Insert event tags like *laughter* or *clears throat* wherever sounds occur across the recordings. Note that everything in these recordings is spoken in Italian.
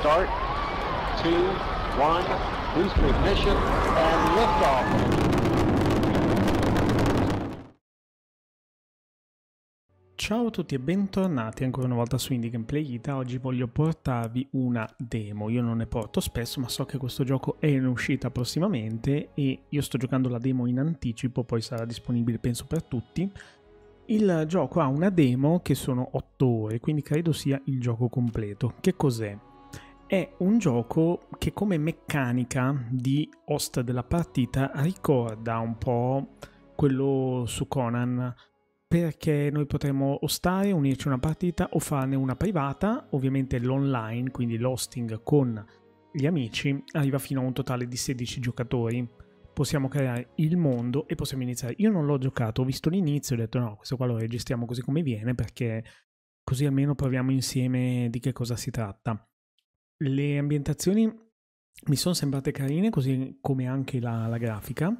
start, two, one, boost ignition, and liftoff. Ciao a tutti e bentornati ancora una volta su Indie Gameplay Ita. Oggi voglio portarvi una demo. Io non ne porto spesso, ma so che questo gioco è in uscita prossimamente e io sto giocando la demo in anticipo, poi sarà disponibile penso per tutti. Il gioco ha una demo che sono 8 ore, quindi credo sia il gioco completo. Che cos'è? È un gioco che come meccanica di host della partita ricorda un po' quello su Conan perché noi potremmo ostare, unirci a una partita o farne una privata, ovviamente l'online, quindi l'hosting con gli amici, arriva fino a un totale di 16 giocatori. Possiamo creare il mondo e possiamo iniziare. Io non l'ho giocato, ho visto l'inizio, e ho detto no, questo qua lo registriamo così come viene perché così almeno proviamo insieme di che cosa si tratta le ambientazioni mi sono sembrate carine, così come anche la, la grafica.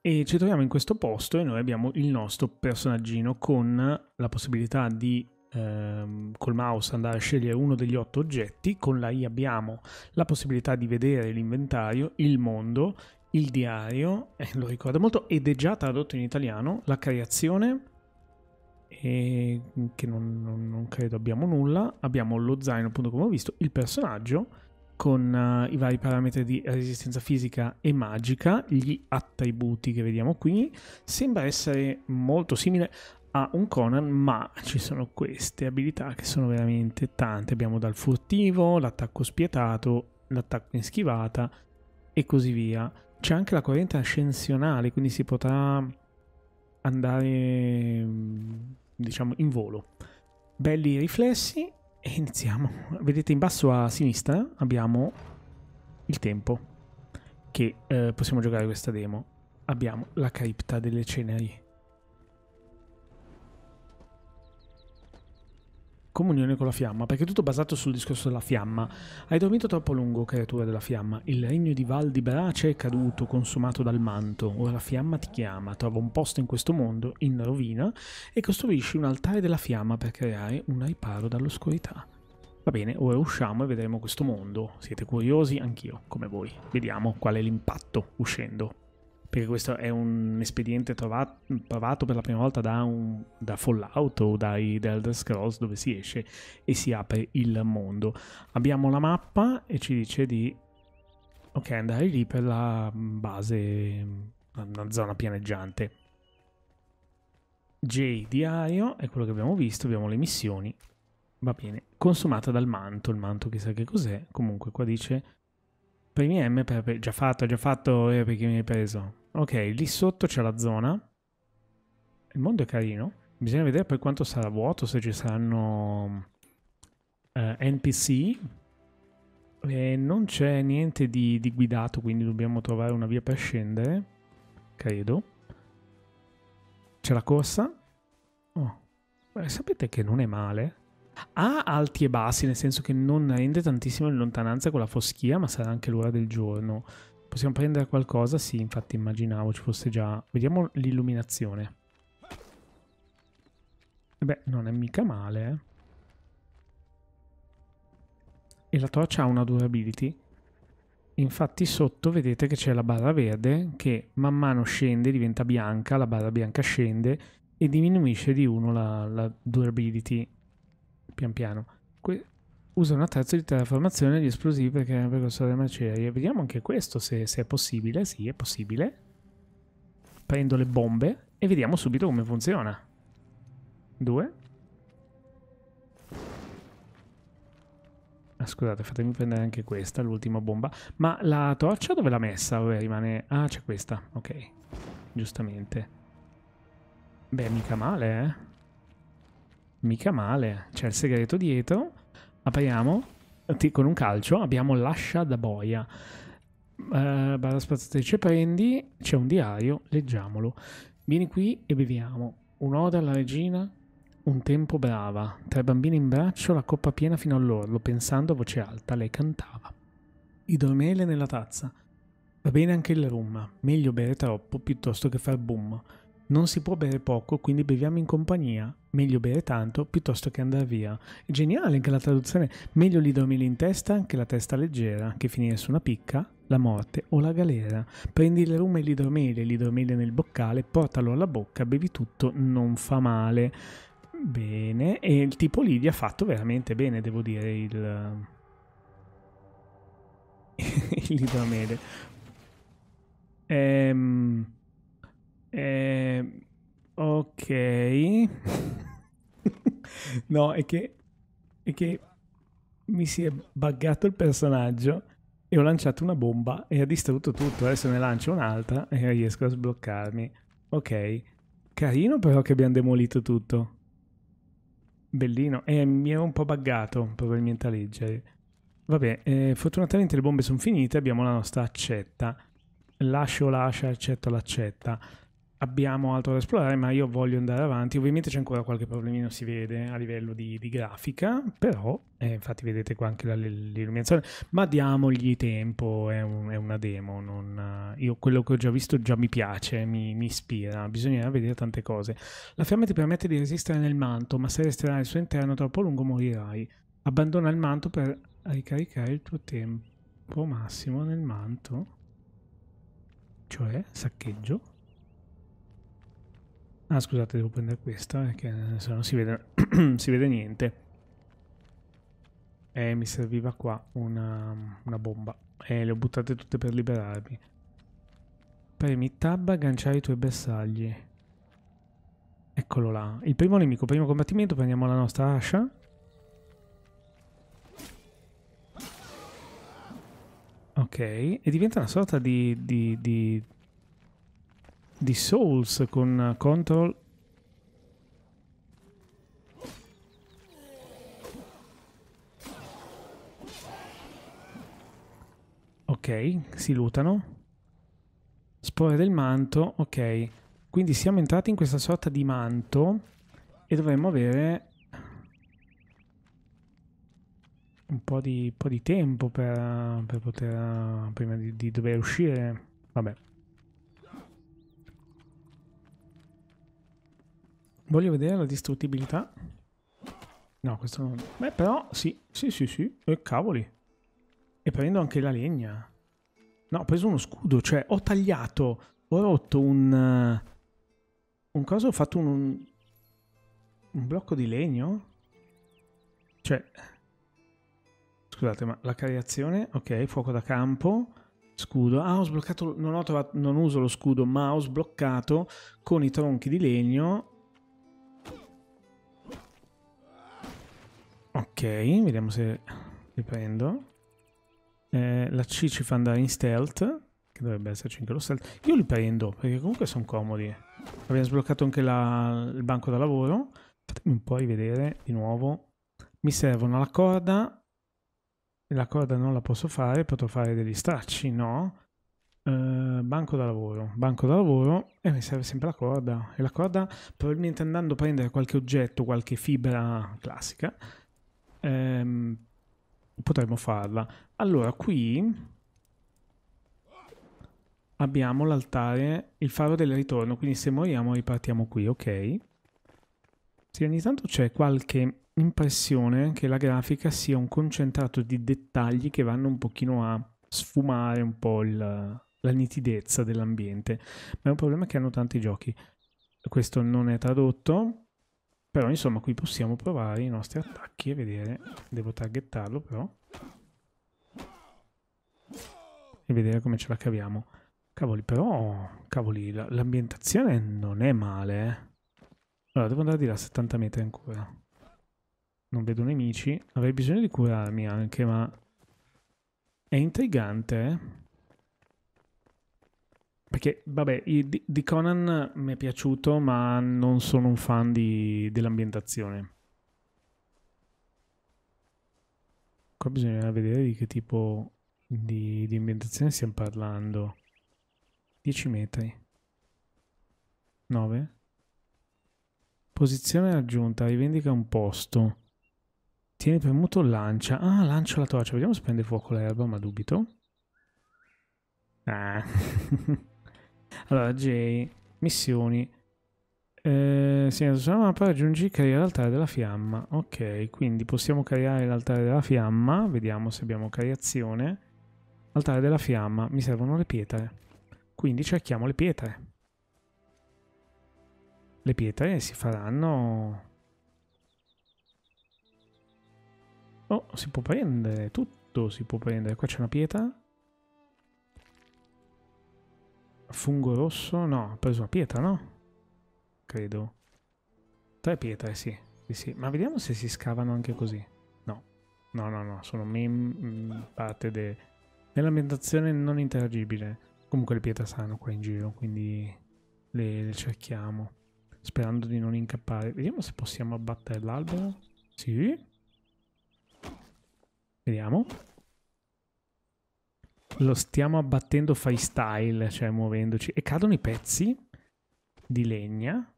E ci troviamo in questo posto e noi abbiamo il nostro personaggino con la possibilità di ehm, col mouse andare a scegliere uno degli otto oggetti. Con la I abbiamo la possibilità di vedere l'inventario, il mondo, il diario, eh, lo ricordo molto, ed è già tradotto in italiano, la creazione, e che non, non, non, credo abbiamo nulla. Abbiamo lo zaino, appunto, come ho visto, il personaggio con uh, i vari parametri di resistenza fisica e magica, gli attributi che vediamo qui, sembra essere molto simile a un Conan, ma ci sono queste abilità che sono veramente tante. Abbiamo dal furtivo, l'attacco spietato, l'attacco in schivata e così via. C'è anche la corrente ascensionale, quindi si potrà andare mm, diciamo in volo. Belli riflessi e iniziamo. Vedete in basso a sinistra abbiamo il tempo che eh, possiamo giocare questa demo. Abbiamo la cripta delle ceneri comunione con la fiamma, perché è tutto basato sul discorso della fiamma. Hai dormito troppo lungo, creatura della fiamma. Il regno di Val di Brace è caduto, consumato dal manto. Ora la fiamma ti chiama, trova un posto in questo mondo, in rovina, e costruisci un altare della fiamma per creare un riparo dall'oscurità. Va bene, ora usciamo e vedremo questo mondo. Siete curiosi? Anch'io, come voi. Vediamo qual è l'impatto uscendo perché questo è un espediente trovato, provato per la prima volta da, un, da Fallout o dai da Elder Scrolls dove si esce e si apre il mondo. Abbiamo la mappa e ci dice di ok, andare lì per la base, una zona pianeggiante. J diario è quello che abbiamo visto, abbiamo le missioni. Va bene, consumata dal manto, il manto chissà che cos'è, comunque qua dice premi M per, già fatto, già fatto, eh, perché mi hai preso. Ok, lì sotto c'è la zona. Il mondo è carino. Bisogna vedere poi quanto sarà vuoto, se ci saranno eh, NPC. E non c'è niente di, di guidato, quindi dobbiamo trovare una via per scendere. Credo. C'è la corsa. Oh. Beh, sapete che non è male? Ha alti e bassi, nel senso che non rende tantissimo in lontananza con la foschia, ma sarà anche l'ora del giorno. Possiamo prendere qualcosa? Sì, infatti immaginavo ci fosse già... Vediamo l'illuminazione. Beh, non è mica male, eh. E la torcia ha una durability. Infatti sotto vedete che c'è la barra verde che man mano scende, diventa bianca, la barra bianca scende e diminuisce di uno la, la durability pian piano. Que Usa una terza di terraformazione di esplosivi perché è un percorso delle macerie. Vediamo anche questo se, se è possibile. Sì, è possibile. Prendo le bombe e vediamo subito come funziona. Due. Ah, scusate, fatemi prendere anche questa, l'ultima bomba. Ma la torcia dove l'ha messa? Dove rimane? Ah, c'è questa. Ok. Giustamente. Beh, mica male, eh. Mica male. C'è il segreto dietro. Apriamo con un calcio, abbiamo l'ascia da boia. Uh, eh, barra spazzatrice prendi, c'è un diario, leggiamolo. Vieni qui e beviamo. Un'ora alla regina, un tempo brava. Tre bambini in braccio, la coppa piena fino all'orlo, pensando a voce alta, lei cantava. Idromele nella tazza. Va bene anche il rum, meglio bere troppo piuttosto che far boom. Non si può bere poco, quindi beviamo in compagnia. Meglio bere tanto piuttosto che andare via. È geniale anche la traduzione. Meglio li dormire in testa che la testa leggera, che finire su una picca, la morte o la galera. Prendi il rum e l'idromele, l'idromele nel boccale, portalo alla bocca, bevi tutto, non fa male. Bene, e il tipo lì gli ha fatto veramente bene, devo dire, il... *laughs* il idromele. Ehm... Eh, Ok. *laughs* no, è che, è che mi si è buggato il personaggio e ho lanciato una bomba e ha distrutto tutto. Adesso ne lancio un'altra e riesco a sbloccarmi. Ok. Carino però che abbiamo demolito tutto. Bellino. E eh, mi ero un po' buggato probabilmente a leggere. Vabbè, eh, fortunatamente le bombe sono finite, abbiamo la nostra accetta. Lascio, lascia, accetto, l'accetta abbiamo altro da esplorare, ma io voglio andare avanti. Ovviamente c'è ancora qualche problemino, si vede a livello di, di grafica, però eh, infatti vedete qua anche la, l'illuminazione, ma diamogli tempo, è, un, è una demo. Non, eh, io quello che ho già visto già mi piace, mi, mi, ispira, bisognerà vedere tante cose. La fiamma ti permette di resistere nel manto, ma se resterai al suo interno troppo lungo morirai. Abbandona il manto per ricaricare il tuo tempo massimo nel manto, cioè saccheggio Ah, scusate, devo prendere questa, perché eh, se non si vede, *clears throat* si vede niente. Eh, mi serviva qua una, una bomba. Eh, le ho buttate tutte per liberarmi. Premi tab, agganciare i tuoi bersagli. Eccolo là. Il primo nemico, primo combattimento, prendiamo la nostra ascia. Ok, e diventa una sorta di, di, di di Souls con Control. Ok, si lutano. Spore del manto, ok. Quindi siamo entrati in questa sorta di manto e dovremmo avere un po' di, po di tempo per, per poter... prima di, di dover uscire. Vabbè. Voglio vedere la distruttibilità. No, questo non... Beh, però, sì, sì, sì, sì. E eh, cavoli. E prendo anche la legna. No, ho preso uno scudo, cioè ho tagliato, ho rotto un... Eh, un coso, ho fatto un... Un blocco di legno? Cioè... Scusate, ma la creazione... Ok, fuoco da campo... Scudo. Ah, ho sbloccato... Non, ho trovato, non uso lo scudo, ma ho sbloccato con i tronchi di legno Ok, vediamo se li prendo. Eh, la C ci fa andare in stealth, che dovrebbe esserci anche lo stealth. Io li prendo, perché comunque sono comodi. Abbiamo sbloccato anche la, il banco da lavoro. Fatemi un po' rivedere di nuovo. Mi servono la corda. La corda non la posso fare, potrò fare degli stracci, no? Uh, banco da lavoro, banco da lavoro e mi serve sempre la corda e la corda probabilmente andando a prendere qualche oggetto, qualche fibra classica ehm, potremmo farla. Allora, qui abbiamo l'altare, il faro del ritorno, quindi se moriamo ripartiamo qui, ok? Se ogni tanto c'è qualche impressione che la grafica sia un concentrato di dettagli che vanno un pochino a sfumare un po' il, la nitidezza dell'ambiente, ma è un problema che hanno tanti giochi. Questo non è tradotto, però insomma qui possiamo provare i nostri attacchi e vedere, devo targettarlo però, e vedere come ce la caviamo. Cavoli però, cavoli, l'ambientazione non è male. Eh. Allora devo andare di là 70 metri ancora. Non vedo nemici, avrei bisogno di curarmi anche ma è intrigante. Eh. Perché, vabbè, di, Conan mi è piaciuto, ma non sono un fan di, dell'ambientazione. Qua bisogna vedere di che tipo di, di ambientazione stiamo parlando. 10 metri. 9. Posizione raggiunta, rivendica un posto. Tieni premuto lancia. Ah, lancio la torcia. Vediamo se prende fuoco l'erba, ma dubito. Ah. *laughs* Allora, Jay, missioni. Eh, segna sulla mappa, raggiungi e crea l'altare della fiamma. Ok, quindi possiamo creare l'altare della fiamma. Vediamo se abbiamo creazione. Altare della fiamma, mi servono le pietre. Quindi cerchiamo le pietre. Le pietre si faranno... Oh, si può prendere, tutto si può prendere. Qua c'è una pietra. Fungo rosso? No, ha preso una pietra, no? Credo. Tre pietre, sì. sì, sì. Ma vediamo se si scavano anche così. No, no, no, no. Sono main mm, parte de... dell'ambientazione non interagibile. Comunque le pietre saranno qua in giro, quindi le, le cerchiamo. Sperando di non incappare. Vediamo se possiamo abbattere l'albero. Sì. Vediamo. Lo stiamo abbattendo freestyle, cioè muovendoci. E cadono i pezzi di legna.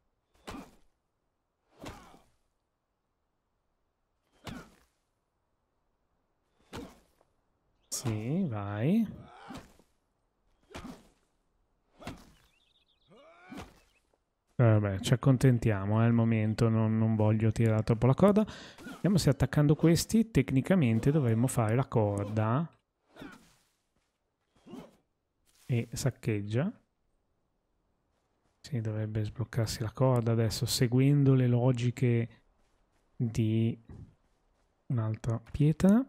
Sì, vai. Vabbè, eh, ci accontentiamo, è eh, il momento, non, non, voglio tirare troppo la corda. Vediamo se attaccando questi, tecnicamente dovremmo fare la corda e saccheggia. Si dovrebbe sbloccarsi la corda adesso, seguendo le logiche di un'altra pietra.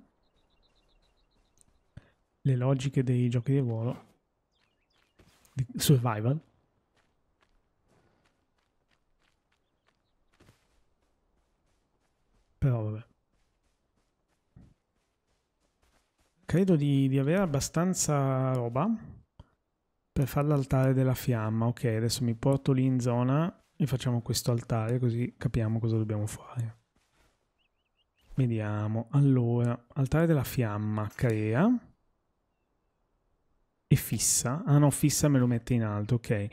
Le logiche dei giochi di ruolo. Di survival. Però vabbè. Credo di, di avere abbastanza roba per fare l'altare della fiamma. Ok, adesso mi porto lì in zona e facciamo questo altare così capiamo cosa dobbiamo fare. Vediamo. Allora, altare della fiamma crea e fissa. Ah no, fissa me lo mette in alto, ok.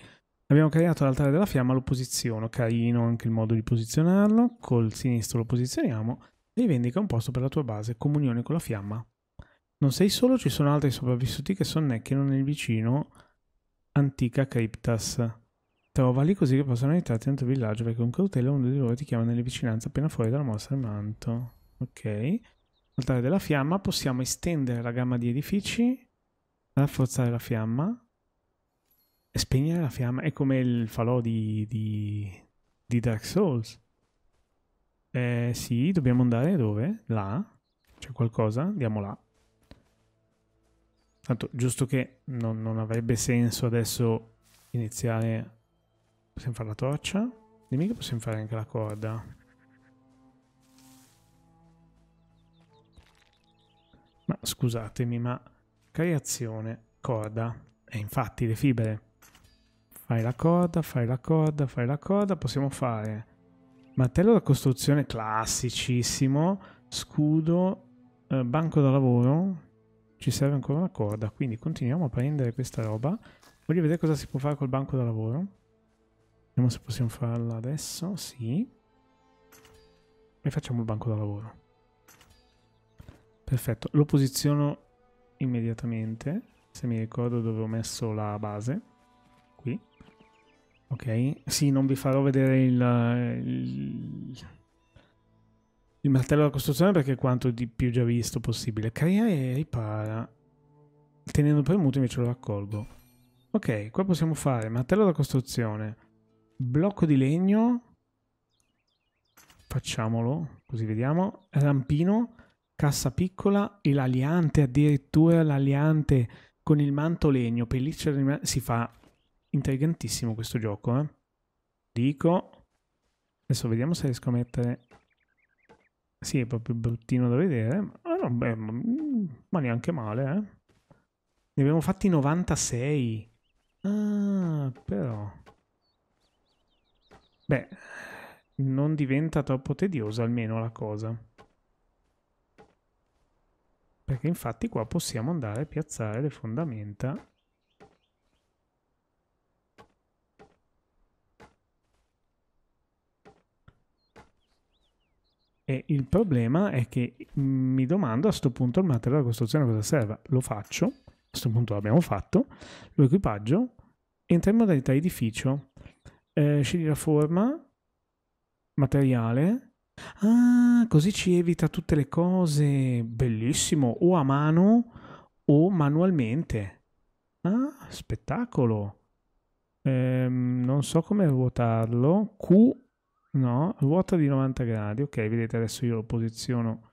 Abbiamo creato l'altare della fiamma, lo posiziono. Carino anche il modo di posizionarlo. Col sinistro lo posizioniamo. Rivendica un posto per la tua base, comunione con la fiamma. Non sei solo, ci sono altri sopravvissuti che sonnecchiano nel vicino antica Cryptas. Trovali così che possono aiutarti nel tuo villaggio perché con cautela uno di loro ti chiama nelle vicinanze appena fuori dalla mossa del manto. Ok. Altare della fiamma, possiamo estendere la gamma di edifici, rafforzare la fiamma e spegnere la fiamma. È come il falò di, di, di Dark Souls. Eh sì, dobbiamo andare dove? Là? C'è qualcosa? Andiamo là. Tanto giusto che non, non avrebbe senso adesso iniziare... Possiamo fare la torcia? Dimmi che possiamo fare anche la corda. Ma scusatemi, ma... Creazione, corda. E infatti le fibre. Fai la corda, fai la corda, fai la corda. Possiamo fare martello da costruzione classicissimo, scudo, eh, banco da lavoro, ci serve ancora una corda, quindi continuiamo a prendere questa roba. Voglio vedere cosa si può fare col banco da lavoro. Vediamo se possiamo farla adesso, sì. E facciamo il banco da lavoro. Perfetto, lo posiziono immediatamente. Se mi ricordo dove ho messo la base. Qui. Ok, sì, non vi farò vedere il, il il martello da costruzione perché è quanto di più già visto possibile. Crea e ripara. Tenendo premuto invece lo raccolgo. Ok, qua possiamo fare martello da costruzione. Blocco di legno. Facciamolo, così vediamo. Rampino, cassa piccola e l'aliante, addirittura l'aliante con il manto legno. Pelliccia si fa intrigantissimo questo gioco, eh. Dico. Adesso vediamo se riesco a mettere sì, è proprio bruttino da vedere. Ma, no, beh, ma mm, neanche male, eh. Ne abbiamo fatti 96. Ah, però... Beh, non diventa troppo tediosa almeno la cosa. Perché infatti qua possiamo andare a piazzare le fondamenta E il problema è che mm, mi domando a questo punto il materiale da costruzione cosa serva. Lo faccio, a questo punto l'abbiamo fatto, lo equipaggio, entra in modalità edificio, eh, scegli la forma, materiale, Ah, così ci evita tutte le cose. Bellissimo, o a mano o manualmente. Ah, spettacolo. Ehm, non so come ruotarlo. Q No, ruota di 90 gradi. Ok, vedete adesso io lo posiziono.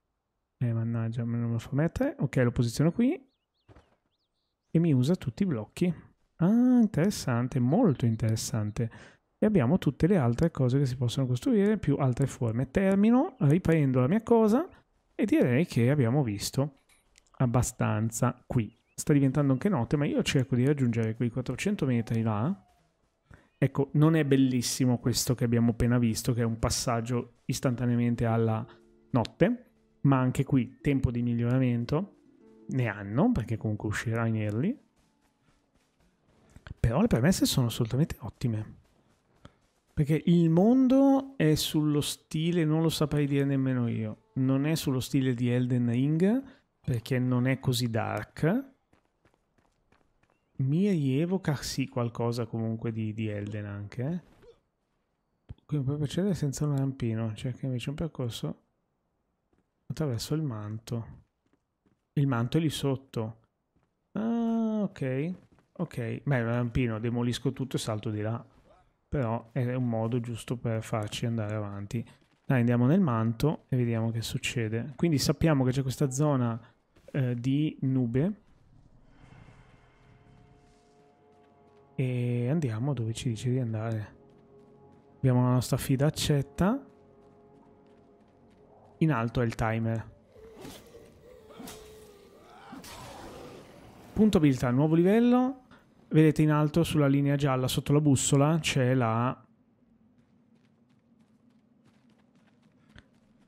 Eh, mannaggia, me lo fa mettere. Ok, lo posiziono qui. E mi usa tutti i blocchi. Ah, interessante, molto interessante. E abbiamo tutte le altre cose che si possono costruire, più altre forme. Termino, riprendo la mia cosa e direi che abbiamo visto abbastanza qui. Sta diventando anche notte, ma io cerco di raggiungere quei 400 metri là Ecco, non è bellissimo questo che abbiamo appena visto, che è un passaggio istantaneamente alla notte, ma anche qui tempo di miglioramento ne hanno, perché comunque uscirà in early. Però le premesse sono assolutamente ottime. Perché il mondo è sullo stile, non lo saprei dire nemmeno io, non è sullo stile di Elden Ring, perché non è così dark, mi rievoca sì qualcosa comunque di, di Elden anche eh? quindi puoi procedere senza un rampino cerca cioè invece un percorso attraverso il manto il manto è lì sotto ah ok ok beh rampino demolisco tutto e salto di là però è un modo giusto per farci andare avanti dai andiamo nel manto e vediamo che succede quindi sappiamo che c'è questa zona eh, di nube E andiamo dove ci dice di andare. Abbiamo la nostra accetta In alto è il timer. Punto abilità, nuovo livello. Vedete in alto sulla linea gialla sotto la bussola c'è la...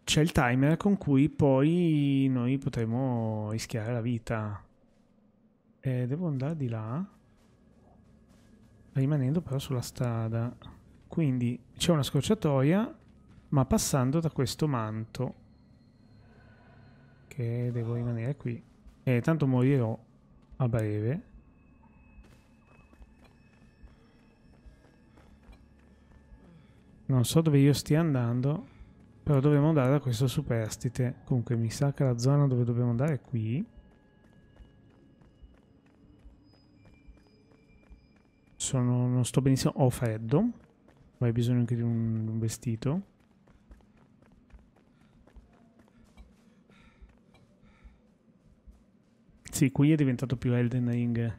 C'è il timer con cui poi noi potremo rischiare la vita. Eh, devo andare di là rimanendo però sulla strada. Quindi c'è una scorciatoia, ma passando da questo manto. Che devo rimanere qui. E tanto morirò a breve. Non so dove io stia andando, però dovremmo andare da questo superstite. Comunque mi sa che la zona dove dobbiamo andare è qui. adesso non, non sto benissimo, ho freddo, ma hai bisogno anche di un, un vestito. Sì, qui è diventato più Elden Ring.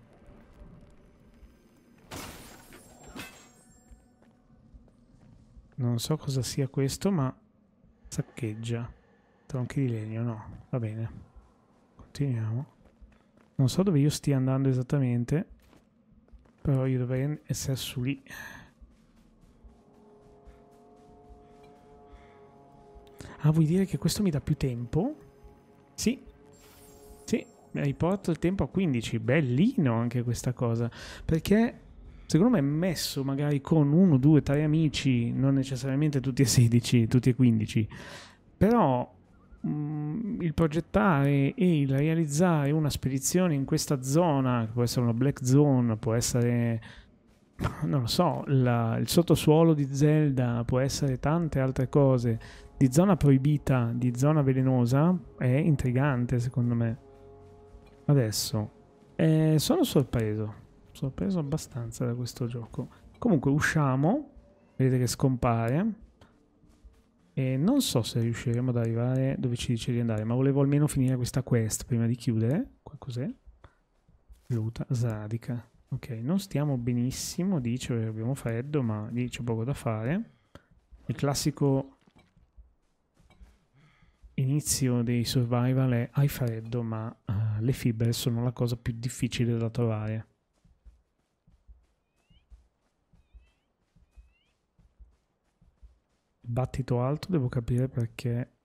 Non so cosa sia questo, ma saccheggia. Tronchi di legno, no. Va bene. Continuiamo. Non so dove io stia andando esattamente. Però io dovrei essere su lì. Ah, vuol dire che questo mi dà più tempo? Sì. Sì, riporto il tempo a 15. Bellino anche questa cosa. Perché secondo me messo magari con uno, due, tre amici, non necessariamente tutti e 16, tutti e 15. Però mh, mm, Mm, il progettare e il realizzare una spedizione in questa zona, che può essere una black zone, può essere, non lo so, la, il sottosuolo di Zelda, può essere tante altre cose, di zona proibita, di zona velenosa, è intrigante secondo me. Adesso, eh, sono sorpreso, sorpreso abbastanza da questo gioco. Comunque usciamo, vedete che scompare e non so se riusciremo ad arrivare dove ci dice di andare, ma volevo almeno finire questa quest prima di chiudere. Qua cos'è? Luta Zradica. Ok, non stiamo benissimo, dice abbiamo freddo, ma lì c'è poco da fare. Il classico inizio dei survival è hai freddo, ma uh, le fibre sono la cosa più difficile da trovare. Battito alto devo capire perché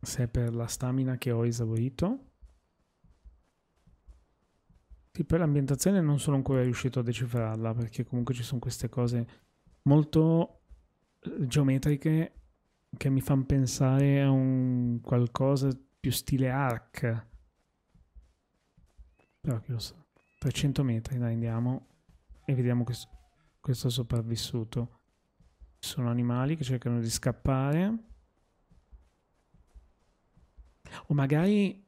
se è per la stamina che ho esaurito. e per l'ambientazione non sono ancora riuscito a decifrarla perché comunque ci sono queste cose molto eh, geometriche che mi fanno pensare a un qualcosa più stile arc. Però che lo so. 300 metri, dai andiamo e vediamo questo, questo sopravvissuto. Ci sono animali che cercano di scappare. O magari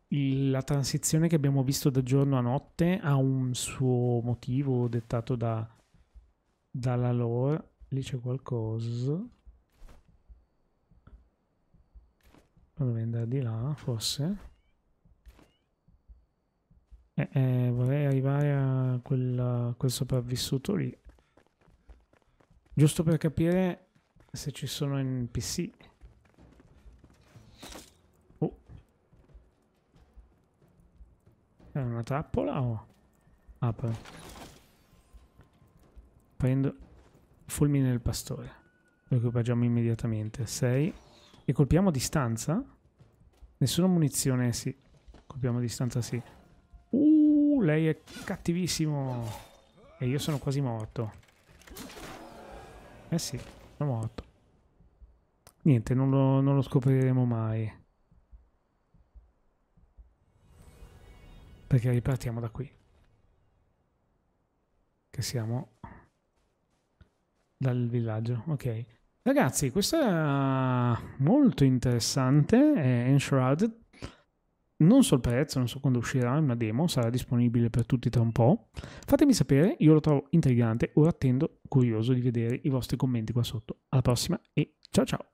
la transizione che abbiamo visto da giorno a notte ha un suo motivo dettato da, dalla lore. Lì c'è qualcosa. Dovrei andare di là, forse. Eh, eh, vorrei arrivare a quella, quel sopravvissuto lì. Giusto per capire se ci sono NPC. Oh. È una trappola o... Apro. Ah, Prendo fulmine del pastore. Lo equipaggiamo immediatamente. 6. E colpiamo a distanza? Nessuna munizione, sì. Colpiamo a distanza, sì. Uh, lei è cattivissimo. E io sono quasi morto. Eh sì, è morto. Niente, non lo, non lo scopriremo mai. Perché ripartiamo da qui. Che siamo dal villaggio, ok. Ragazzi, questo era molto interessante, è Enshrouded, non so il prezzo, non so quando uscirà una demo, sarà disponibile per tutti tra un po'. Fatemi sapere, io lo trovo intrigante, ora attendo curioso di vedere i vostri commenti qua sotto. Alla prossima e ciao ciao!